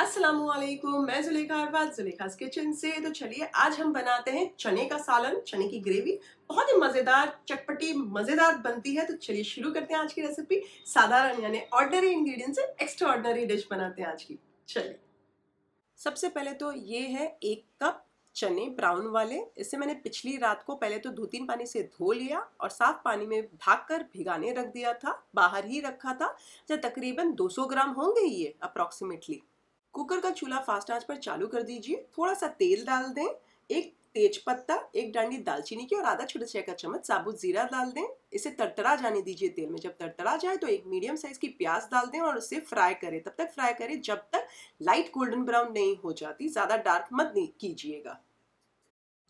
असलम मैं जुलेखा अरबाज जुलेखाज किचन से तो चलिए आज हम बनाते हैं चने का सालन चने की ग्रेवी बहुत ही मज़ेदार चटपटी मज़ेदार बनती है तो चलिए शुरू करते हैं आज की रेसिपी साधारण यानी ऑर्डनरी इंग्रेडिएंट से एक्स्ट्रा ऑर्डनरी डिश बनाते हैं आज की चलिए सबसे पहले तो ये है एक कप चने ब्राउन वाले इसे मैंने पिछली रात को पहले तो दो तीन पानी से धो लिया और साफ पानी में भाग कर भिगाने रख दिया था बाहर ही रखा था जब तकरीबन 200 ग्राम होंगे ये अप्रॉक्सीमेटली कुकर का चूल्हा फास्ट आंच पर चालू कर दीजिए थोड़ा सा तेल डाल दें एक तेज पत्ता एक डांडी दालचीनी की और आधा छोटे चाय का चम्मच साबुत जीरा डाल दें इसे तरतरा जाने दीजिए तेल में जब तरतरा जाए तो एक मीडियम साइज की प्याज डाल दें और उसे फ्राई करें तब तक फ्राई करें जब तक लाइट गोल्डन ब्राउन नहीं हो जाती ज़्यादा डार्क मत नहीं कीजिएगा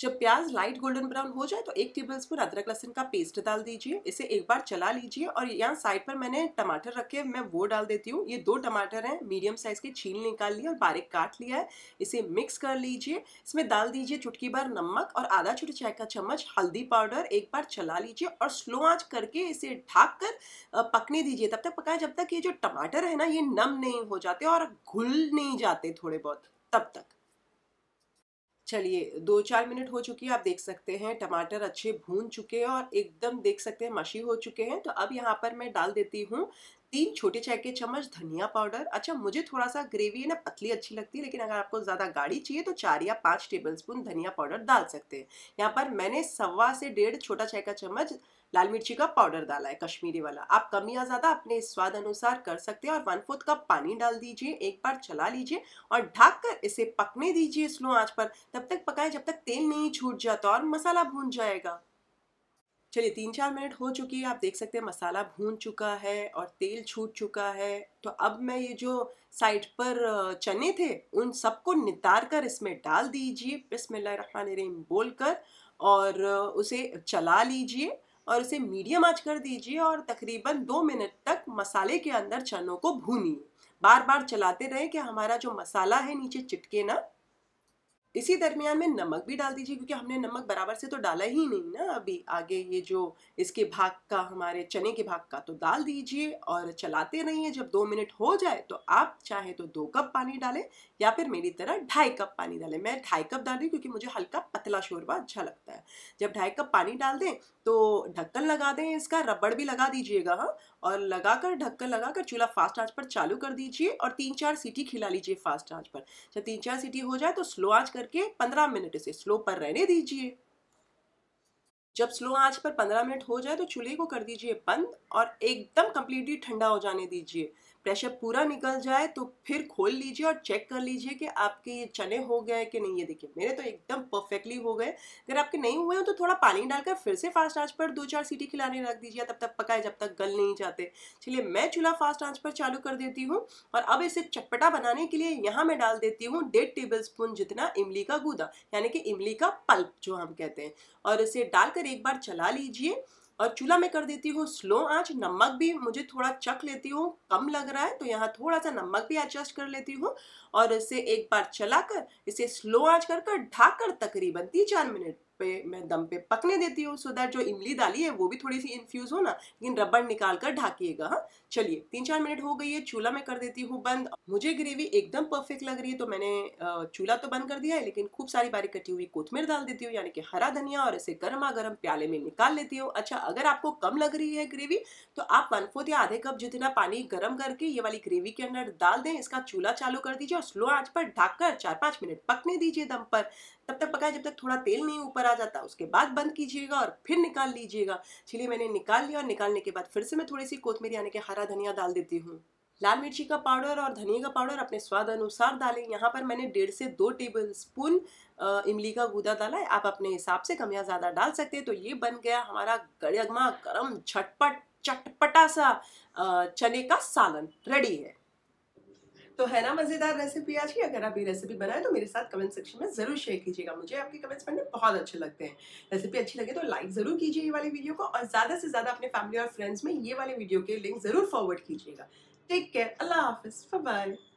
जब प्याज लाइट गोल्डन ब्राउन हो जाए तो एक टेबलस्पून अदरक लहसुन का पेस्ट डाल दीजिए इसे एक बार चला लीजिए और यहाँ साइड पर मैंने टमाटर रखे मैं वो डाल देती हूँ ये दो टमाटर हैं मीडियम साइज़ के छील निकाल लिया और बारीक काट लिया है इसे मिक्स कर लीजिए इसमें डाल दीजिए चुटकी भर नमक और आधा छोटे चाय का चम्मच हल्दी पाउडर एक बार चला लीजिए और स्लो आँच करके इसे ढाक कर पकने दीजिए तब तक पकाए जब तक ये जो टमाटर है ना ये नम नहीं हो जाते और घुल नहीं जाते थोड़े बहुत तब तक चलिए दो चार मिनट हो चुकी है आप देख सकते हैं टमाटर अच्छे भून चुके हैं और एकदम देख सकते हैं मशी हो चुके हैं तो अब यहाँ पर मैं डाल देती हूँ तीन छोटे चाय के चम्मच धनिया पाउडर अच्छा मुझे थोड़ा सा ग्रेवी है ना पतली अच्छी लगती है लेकिन अगर आपको ज़्यादा गाढ़ी चाहिए तो चार या पाँच टेबल धनिया पाउडर डाल सकते हैं यहाँ पर मैंने सवा से डेढ़ छोटा चाय का चम्मच लाल मिर्ची का पाउडर डाला है कश्मीरी वाला आप कम या ज़्यादा अपने स्वाद अनुसार कर सकते हैं और वन फोर्थ कप पानी डाल दीजिए एक बार चला लीजिए और ढक कर इसे पकने दीजिए स्लो आंच पर तब तक पकाएं जब तक तेल नहीं छूट जाता और मसाला भून जाएगा चलिए तीन चार मिनट हो चुकी है आप देख सकते हैं मसाला भून चुका है और तेल छूट चुका है तो अब मैं ये जो साइड पर चने थे उन सबको नितार कर इसमें डाल दीजिए बिस्मिल्लाह बोल बोलकर और उसे चला लीजिए और उसे मीडियम आंच कर दीजिए और तकरीबन दो मिनट तक मसाले के अंदर चनों को भूनिए बार बार चलाते रहें कि हमारा जो मसाला है नीचे चिटके ना इसी दरमियान में नमक भी डाल दीजिए क्योंकि हमने नमक बराबर से तो डाला ही नहीं ना अभी आगे ये जो इसके भाग का हमारे चने के भाग का तो डाल दीजिए और चलाते रहिए जब दो मिनट हो जाए तो आप चाहे तो दो कप पानी डालें या फिर मेरी तरह ढाई कप पानी डालें मैं ढाई कप डाल रही क्योंकि मुझे हल्का पतला शोरबा अच्छा लगता है जब ढाई कप पानी डाल दें तो ढक्कन लगा दें इसका रबड़ भी लगा दीजिएगा हाँ और लगाकर ढक्कन लगाकर चूल्हा फास्ट आंच पर चालू कर दीजिए और तीन चार सीटी खिला लीजिए फास्ट आंच पर जब तीन चार सीटी हो जाए तो स्लो आंच करके 15 मिनट इसे स्लो पर रहने दीजिए जब स्लो आंच पर 15 मिनट हो जाए तो चूल्हे को कर दीजिए बंद और एकदम कम्प्लीटली ठंडा हो जाने दीजिए प्रेशर पूरा निकल जाए तो फिर खोल लीजिए और चेक कर लीजिए कि आपके ये चने हो गए कि नहीं ये देखिए मेरे तो एकदम परफेक्टली हो गए अगर आपके नहीं हुए हो तो थोड़ा पानी डालकर फिर से फास्ट आंच पर दो चार सीटी खिलाने रख दीजिए तब तक पकाए जब तक गल नहीं जाते चलिए मैं चूल्हा फास्ट आंच पर चालू कर देती हूँ और अब इसे चटपटा बनाने के लिए यहाँ मैं डाल देती हूँ डेढ़ टेबल स्पून जितना इमली का गूदा यानी कि इमली का पल्प जो हम कहते हैं और इसे डालकर एक बार चला लीजिए और चूल्हा में कर देती हूँ स्लो आंच नमक भी मुझे थोड़ा चख लेती हूँ कम लग रहा है तो यहाँ थोड़ा सा नमक भी एडजस्ट कर लेती हूँ और इसे एक बार चलाकर इसे स्लो आंच कर कर ढाक कर तकरीबन तीन चार मिनट पे मैं दम पे पकने देती हूँ सो दैट जो इमली डाली है वो भी थोड़ी सी इन्फ्यूज़ हो ना लेकिन रबड़ निकाल कर ढाकिएगा हाँ चलिए तीन चार मिनट हो गई है चूल्हा मैं कर देती हूँ बंद मुझे ग्रेवी एकदम परफेक्ट लग रही है तो मैंने चूल्हा तो बंद कर दिया है लेकिन खूब सारी बारीक कटी हुई कोथमीर डाल देती हूँ यानी कि हरा धनिया और इसे गर्मा गर्म प्याले में निकाल लेती हूँ अच्छा अगर आपको कम लग रही है ग्रेवी तो आप वन फोर्थ या आधे कप जितना पानी गर्म करके ये वाली ग्रेवी के अंदर डाल दें इसका चूल्हा चालू कर दीजिए और स्लो आँच पर ढाक कर चार पाँच मिनट पकने दीजिए दम पर तब तक पकाए जब तक थोड़ा तेल नहीं ऊपर आ जाता है उसके बाद बंद कीजिएगा और फिर निकाल लीजिएगा इसलिए मैंने निकाल लिया और निकालने के बाद फिर से मैं थोड़ी सी कोथमीर यानी कि हरा धनिया डाल देती हूँ लाल मिर्ची का पाउडर और धनिया का पाउडर अपने स्वाद अनुसार डालें यहाँ पर मैंने डेढ़ से दो टेबल स्पून इमली का गूदा डाला है आप अपने हिसाब से कम या ज़्यादा डाल सकते हैं तो ये बन गया हमारा गड़गमा गरम झटपट चटपटा सा चने का सालन रेडी है तो है ना मज़ेदार रेसिपी आज की अगर आप ये रेसिपी बनाए तो मेरे साथ कमेंट सेक्शन में ज़रूर शेयर कीजिएगा मुझे आपके कमेंट्स पढ़ने बहुत अच्छे लगते हैं रेसिपी अच्छी लगे तो लाइक ज़रूर कीजिए ये वाली वीडियो को और ज़्यादा से ज़्यादा अपने फैमिली और फ्रेंड्स में ये वाले वीडियो के लिंक ज़रूर फॉरवर्ड कीजिएगा टेक केयर अल्लाह हाफिज़ बाय